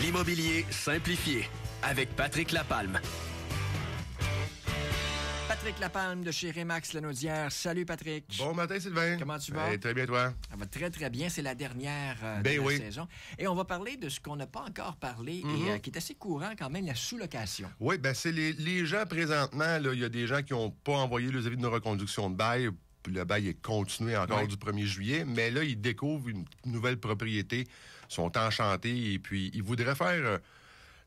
L'immobilier simplifié avec Patrick Lapalme. Patrick Lapalme de chez Remax lenaudière Salut Patrick. Bon matin Sylvain. Comment tu vas? Ben, très bien toi. Ça va très très bien. C'est la dernière euh, ben de saison. Et on va parler de ce qu'on n'a pas encore parlé et mm-hmm. euh, qui est assez courant quand même, la sous-location. Oui, ben c'est les, gens présentement, il y a des gens qui n'ont pas envoyé les avis de reconduction de bail le bail est continué encore du 1er juillet, mais là, ils découvrent une nouvelle propriété sont enchantés et puis ils voudraient faire euh,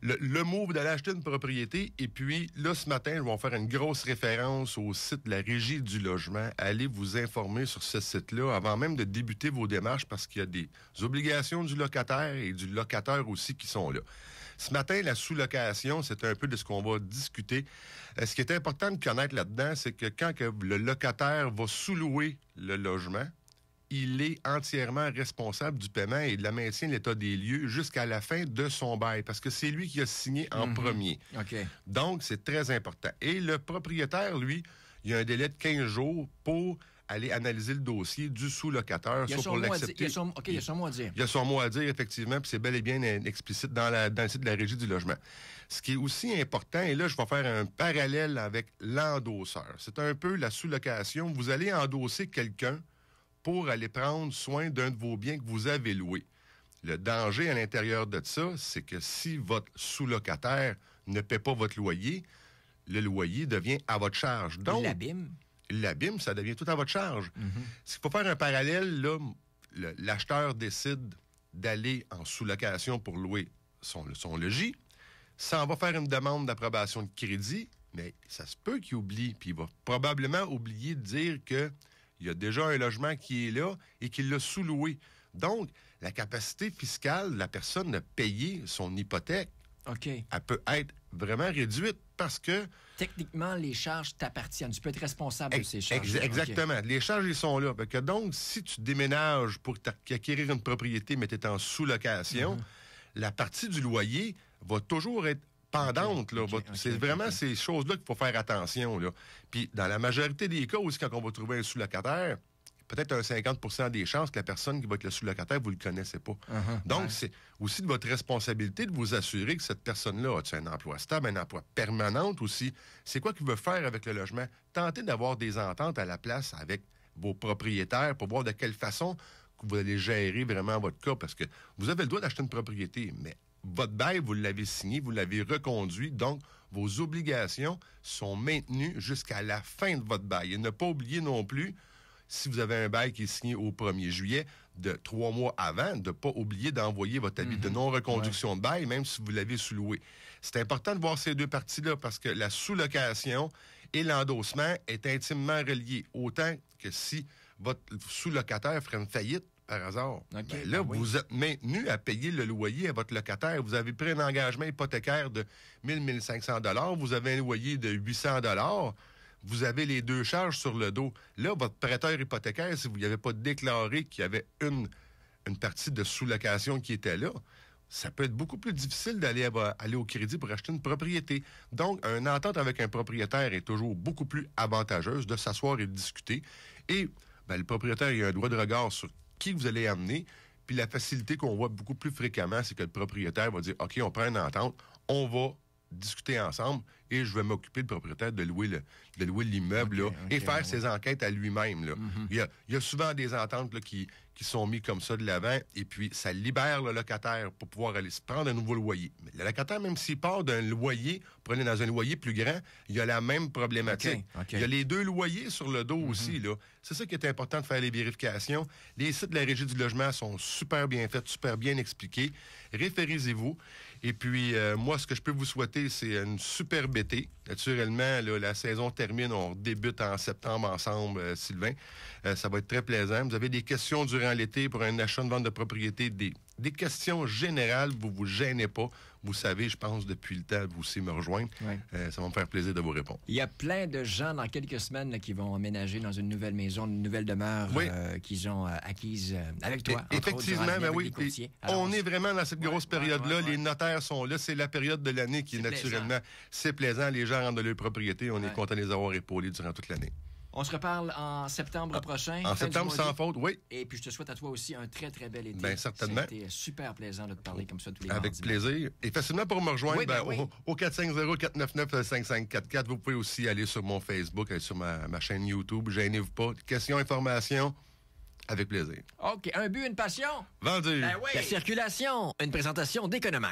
le, move d'aller acheter une propriété. Et puis, là, ce matin, ils vont faire une grosse référence au site de la Régie du logement. Allez vous informer sur ce site-là avant même de débuter vos démarches parce qu'il y a des obligations du locataire et du locataire aussi qui sont là. Ce matin, la sous-location, c'est un peu de ce qu'on va discuter. Euh, ce qui est important de connaître là-dedans, c'est que quand le locataire va sous-louer le logement, il est entièrement responsable du paiement et de la maintien de l'état des lieux jusqu'à la fin de son bail, parce que c'est lui qui a signé en mhm. premier. Donc, c'est très important. Et le propriétaire, lui, il y a un délai de 15 jours pour aller analyser le dossier du sous locateur soit pour l'accepter. Il, a mot à dire. Il y a son mot à dire, effectivement, puis c'est bel et bien explicite dans, la, dans le site de la régie du logement. Ce qui est aussi important, et là, je vais faire un parallèle avec l'endosseur. C'est un peu la sous-location. Vous allez endosser quelqu'un pour aller prendre soin d'un de vos biens que vous avez loué. Le danger à l'intérieur de ça, c'est que si votre sous-locataire ne paie pas votre loyer, le loyer devient à votre charge. Donc, l'abîme. L'abîme, ça devient tout à votre charge. Si mhm. pour faire un parallèle, l'acheteur décide d'aller en sous-location pour louer son, son logis, ça va faire une demande d'approbation de crédit, mais ça se peut qu'il oublie, puis il va probablement oublier de dire que il y a déjà un logement qui est là et qui l'a sous-loué. Donc, la capacité fiscale de la personne de payer son hypothèque, elle peut être vraiment réduite parce que... Techniquement, les charges t'appartiennent. Tu peux être responsable de ces charges. exactement. Les charges, ils sont là. Que donc, si tu déménages pour acquérir une propriété, mais tu es en sous-location, mhm. la partie du loyer va toujours être pendante. Là, bah, c'est vraiment ces choses-là qu'il faut faire attention. Puis dans la majorité des cas aussi, quand on va trouver un sous-locataire, peut-être un 50 des chances que la personne qui va être le sous-locataire, vous ne le connaissez pas. Uh-huh, Donc, c'est aussi de votre responsabilité de vous assurer que cette personne-là a un emploi stable, un emploi permanent aussi. C'est quoi qu'il veut faire avec le logement? Tentez d'avoir des ententes à la place avec vos propriétaires pour voir de quelle façon vous allez gérer vraiment votre cas parce que vous avez le droit d'acheter une propriété, mais votre bail, vous l'avez signé, vous l'avez reconduit, donc vos obligations sont maintenues jusqu'à la fin de votre bail. Et ne pas oublier non plus, si vous avez un bail qui est signé au 1er juillet, de trois mois avant, de ne pas oublier d'envoyer votre avis de mhm. non-reconduction de bail, même si vous l'avez sous-loué. C'est important de voir ces deux parties-là parce que la sous-location et l'endossement est intimement relié. Autant que si votre sous-locataire ferait une faillite, par hasard. Ben ben là, vous êtes maintenu à payer le loyer à votre locataire. Vous avez pris un engagement hypothécaire de 1 1500 dollars. Vous avez un loyer de 800 dollars. Vous avez les deux charges sur le dos. Là, votre prêteur hypothécaire, si vous n'avez pas déclaré qu'il y avait une, une partie de sous-location qui était là, ça peut être beaucoup plus difficile d'aller aller au crédit pour acheter une propriété. Donc, une entente avec un propriétaire est toujours beaucoup plus avantageuse de s'asseoir et de discuter. Et ben, le propriétaire a un droit de regard sur qui vous allez amener. Puis la facilité qu'on voit beaucoup plus fréquemment, c'est que le propriétaire va dire OK, on prend une entente, on va discuter ensemble et je vais m'occuper, du propriétaire, de louer de louer l'immeuble et faire ses enquêtes à lui-même. Là. Mm-hmm. il, y a, souvent des ententes qui, sont mises comme ça de l'avant et puis ça libère le locataire pour pouvoir aller se prendre un nouveau loyer. le locataire, même s'il part d'un loyer prenez dans un loyer plus grand, il y a la même problématique. il y a les deux loyers sur le dos mm-hmm. aussi. Là. C'est ça qui est important de faire les vérifications. Les sites de la régie du logement sont super bien faits, super bien expliqués. référez vous et puis, euh, moi, ce que je peux vous souhaiter, c'est une superbe été. Naturellement, la saison termine, on débute en septembre ensemble, euh, Sylvain. Euh, ça va être très plaisant. Vous avez des questions durant l'été pour un achat de vente de propriété, des des questions générales, vous vous gênez pas. Vous savez, je pense, depuis le temps, vous aussi me rejoindre. Euh, ça va me faire plaisir de vous répondre. Il y a plein de gens dans quelques semaines qui vont emménager dans une nouvelle maison, une nouvelle demeure euh, qu'ils ont euh, acquise avec toi. E, effectivement, oui. on est vraiment dans cette grosse période-là. les notaires sont là. C'est la période de l'année qui, naturellement, c'est plaisant. Les gens rentrent de leur propriété. On est content de les avoir épaulés durant toute l'année. On se reparle en septembre prochain. En septembre, sans faute, oui. Et puis, je te souhaite à toi aussi un très, très bel été. Bien, certainement. C'était super plaisant de te parler comme ça tous les Avec plaisir. Et facilement pour me rejoindre, ben ben, au, 450-499-5544. Vous pouvez aussi aller sur mon Facebook, et sur ma, chaîne YouTube. Gênez-vous pas. Questions, informations. Avec plaisir. OK. Un but, une passion? Vendu. Ben La circulation. Une présentation d'Economax.